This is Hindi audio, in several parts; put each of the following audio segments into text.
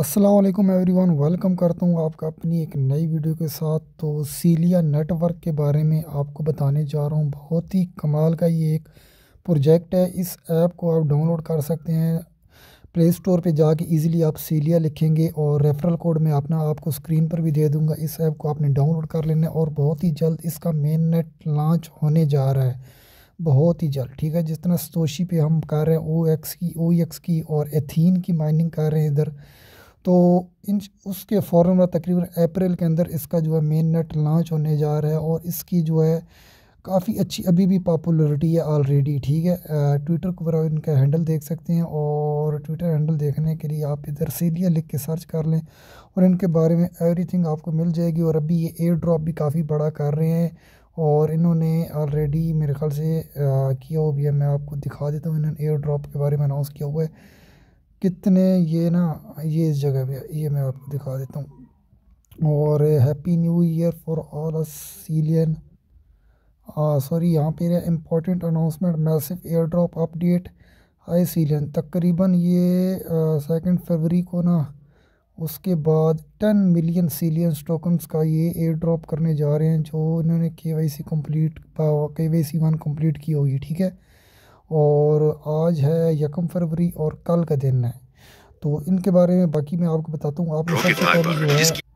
असलकम एवरी वन वेलकम करता हूँ आपका अपनी एक नई वीडियो के साथ तो सीलिया नेटवर्क के बारे में आपको बताने जा रहा हूँ बहुत ही कमाल का ये एक प्रोजेक्ट है इस ऐप को आप डाउनलोड कर सकते हैं प्ले स्टोर पर जाके इजीली आप सीलिया लिखेंगे और रेफरल कोड मैं अपना आपको स्क्रीन पर भी दे दूँगा इस ऐप को आपने डाउनलोड कर लेना और बहुत ही जल्द इसका मेन नेट लॉन्च होने जा रहा है बहुत ही जल्द ठीक है जिस तरह स्तोशी पे हम कर रहे हैं ओ एक्स की ओ एक्स e की और एथीन की माइनिंग कर रहे हैं इधर तो इन उसके फ़ौरन बाद तकरीबन अप्रैल के अंदर इसका जो है मेन नेट लॉन्च होने जा रहा है और इसकी जो है काफ़ी अच्छी अभी भी पॉपुलरिटी है ऑलरेडी ठीक है ट्विटर पर इनका हैंडल देख सकते हैं और ट्विटर हैंडल देखने के लिए आप इधर सीलिया लिख के सर्च कर लें और इनके बारे में एवरीथिंग आपको मिल जाएगी और अभी ये एयर ड्रॉप भी काफ़ी बड़ा कर रहे हैं और इन्होंने ऑलरेडी मेरे ख्याल से आ, किया हो भी है मैं आपको दिखा देता हूँ इन्होंने एयर ड्रॉप के बारे में अनाउंस किया हुआ है कितने ये ना ये इस जगह पे ये मैं आपको दिखा देता हूँ और happy new year for all सीलियन सॉरी यहाँ पे important announcement massive air drop update आई सीलियन तकरीबन ये सेकंड फरवरी को ना उसके बाद टेन मिलियन सीलियन टोकन्स का ये एयर ड्रॉप करने जा रहे हैं जो इन्होंने K Y C complete K Y C one complete की होगी ठीक है और आज है यकम फरवरी और कल का दिन है तो इनके बारे में बाकी मैं आपको बताता हूँ आपने तो सबसे पहले जो है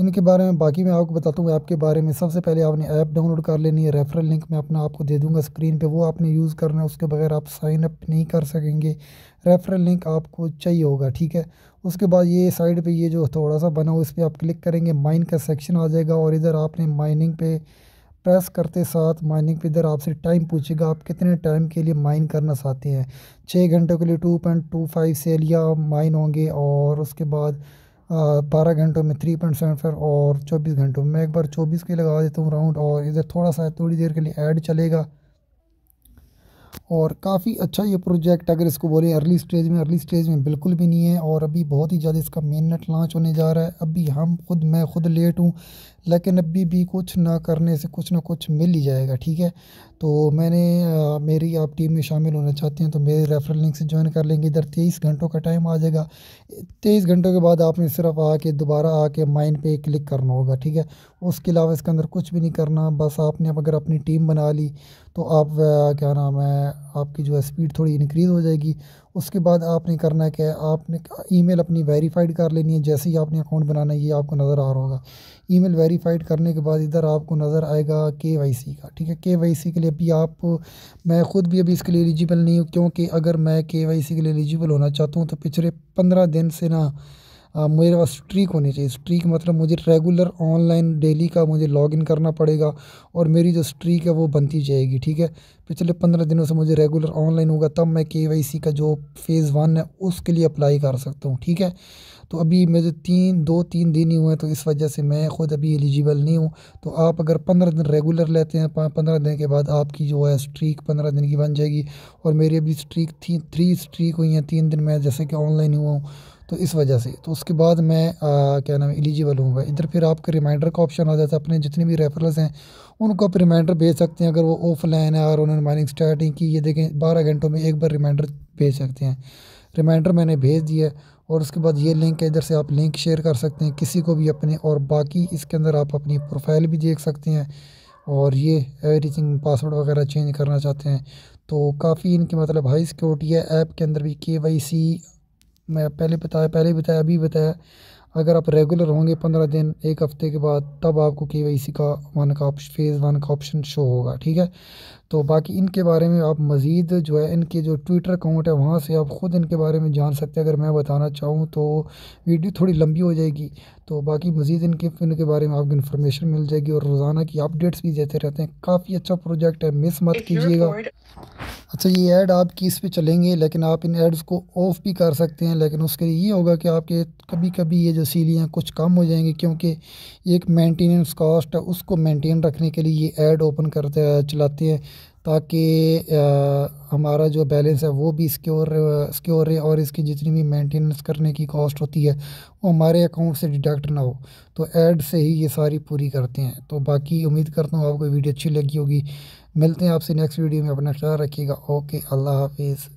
इनके बारे में बाकी मैं आपको बताता हूँ ऐप के बारे में सबसे पहले आपने ऐप डाउनलोड कर लेनी है रेफरल लिंक मैं अपना आपको दे दूँगा स्क्रीन पे वो आपने यूज़ करना है उसके बगैर आप साइन अप नहीं कर सकेंगे रेफरल लिंक आपको चाहिए होगा ठीक है उसके बाद ये साइड पे ये जो थोड़ा सा बना हो इस पर आप क्लिक करेंगे माइन का सेक्शन आ जाएगा और इधर आपने माइनिंग पे प्रेस करते साथ माइनिंग इधर आपसे टाइम पूछेगा आप कितने टाइम के लिए माइन करना चाहते हैं छः घंटों के लिए टू पॉइंट टू फाइव से लिया माइन होंगे और उसके बाद बारह घंटों में थ्री पॉइंट सेवन फाइव और चौबीस घंटों में मैं एक बार चौबीस के लगा देता हूँ राउंड और इधर थोड़ा सा थोड़ी देर के लिए ऐड चलेगा और काफ़ी अच्छा ये प्रोजेक्ट अगर इसको बोले अर्ली स्टेज में अर्ली स्टेज में बिल्कुल भी नहीं है और अभी बहुत ही ज़्यादा इसका मेन नेट लॉन्च होने जा रहा है अभी हम खुद मैं खुद लेट हूँ लेकिन अभी भी कुछ ना करने से कुछ ना कुछ मिल ही जाएगा ठीक है तो मैंने आ, मेरी आप टीम में शामिल होना चाहते हैं तो मेरे रेफरल लिंक से ज्वाइन कर लेंगे इधर तेईस घंटों का टाइम आ जाएगा तेईस घंटों के बाद आपने सिर्फ आके दोबारा आके माइंड पे क्लिक करना होगा ठीक है उसके अलावा इसके अंदर कुछ भी नहीं करना बस आपने अगर अपनी टीम बना ली तो आप क्या नाम है आपकी जो है स्पीड थोड़ी इंक्रीज़ हो जाएगी उसके बाद आपने करना क्या है आपने ईमेल अपनी वेरीफाइड कर लेनी है जैसे ही आपने अकाउंट बनाना ये आपको नज़र आ रहा होगा ईमेल वेरीफाइड करने के बाद इधर आपको नज़र आएगा के वाई सी का ठीक है के वाई सी के लिए अभी आप मैं ख़ुद भी अभी इसके लिए एलिजिबल नहीं हूँ क्योंकि अगर मैं के वाई सी के लिए एलिजिबल होना चाहता हूँ तो पिछले पंद्रह दिन से ना आ, मेरे पास स्ट्रीक होनी चाहिए स्ट्रीक मतलब मुझे रेगुलर ऑनलाइन डेली का मुझे लॉगिन करना पड़ेगा और मेरी जो स्ट्रीक है वो बनती जाएगी ठीक है पिछले पंद्रह दिनों से मुझे रेगुलर ऑनलाइन होगा तब मैं के का जो फ़ेज़ वन है उसके लिए अप्लाई कर सकता हूँ ठीक है तो अभी मुझे तीन दो तीन दिन ही हुए हैं तो इस वजह से मैं ख़ुद अभी एलिजिबल नहीं हूँ तो आप अगर पंद्रह दिन रेगुलर लेते हैं पंद्रह दिन के बाद आपकी जो है स्ट्रीक पंद्रह दिन की बन जाएगी और मेरी अभी स्ट्रीक थी थ्री स्ट्रीक हुई हैं तीन दिन में जैसे कि ऑनलाइन हुआ हूँ तो इस वजह से तो उसके बाद मैं आ, क्या नाम एलिजिबल हूँ इधर फिर आपके रिमाइंडर का ऑप्शन आ जाता है अपने जितने भी रेफरल्स हैं उनको आप रिमाइंडर भेज सकते हैं अगर वो ऑफलाइन है और उन्होंने माइनिंग स्टार्टिंग की ये देखें बारह घंटों में एक बार रिमाइंडर भेज सकते हैं रिमाइंडर मैंने भेज दिया और उसके बाद ये लिंक है इधर से आप लिंक शेयर कर सकते हैं किसी को भी अपने और बाकी इसके अंदर आप अपनी प्रोफाइल भी देख सकते हैं और ये एवरीथिंग पासवर्ड वगैरह चेंज करना चाहते हैं तो काफ़ी इनके मतलब हाई सिक्योरिटी है ऐप के अंदर भी के वाई सी मैं पहले बताया पहले बताया अभी बताया अगर आप रेगुलर होंगे पंद्रह दिन एक हफ़्ते के बाद तब आपको के वाई सी का वन का ऑप्शन फेज़ वन का ऑप्शन शो होगा ठीक है तो बाकी इनके बारे में आप मज़ीद जो है इनके जो ट्विटर अकाउंट है वहाँ से आप ख़ुद इनके बारे में जान सकते हैं अगर मैं बताना चाहूँ तो वीडियो थोड़ी लंबी हो जाएगी तो बाकी मज़ीद इनके इनके बारे में आपको इन्फॉर्मेशन मिल जाएगी और रोज़ाना की अपडेट्स भी देते रहते हैं काफ़ी अच्छा प्रोजेक्ट है मिस मत कीजिएगा अच्छा ये ऐड आप किस पर चलेंगे लेकिन आप इन एड्स को ऑफ़ भी कर सकते हैं लेकिन उसके लिए ये होगा कि आपके कभी कभी ये जो सीलियाँ कुछ कम हो जाएंगी क्योंकि एक मेंटेनेंस कॉस्ट है उसको मेंटेन रखने के लिए ये ऐड ओपन करते चलाते हैं ताकि हमारा जो बैलेंस है वो भी सिक्योर सिक्योर रहे और इसकी जितनी भी मेंटेनेंस करने की कॉस्ट होती है वो हमारे अकाउंट से डिडक्ट ना हो तो ऐड से ही ये सारी पूरी करते हैं तो बाकी उम्मीद करता हूँ आपको वीडियो अच्छी लगी होगी मिलते हैं आपसे नेक्स्ट वीडियो में अपना ख्याल रखिएगा ओके अल्लाह हाफिज़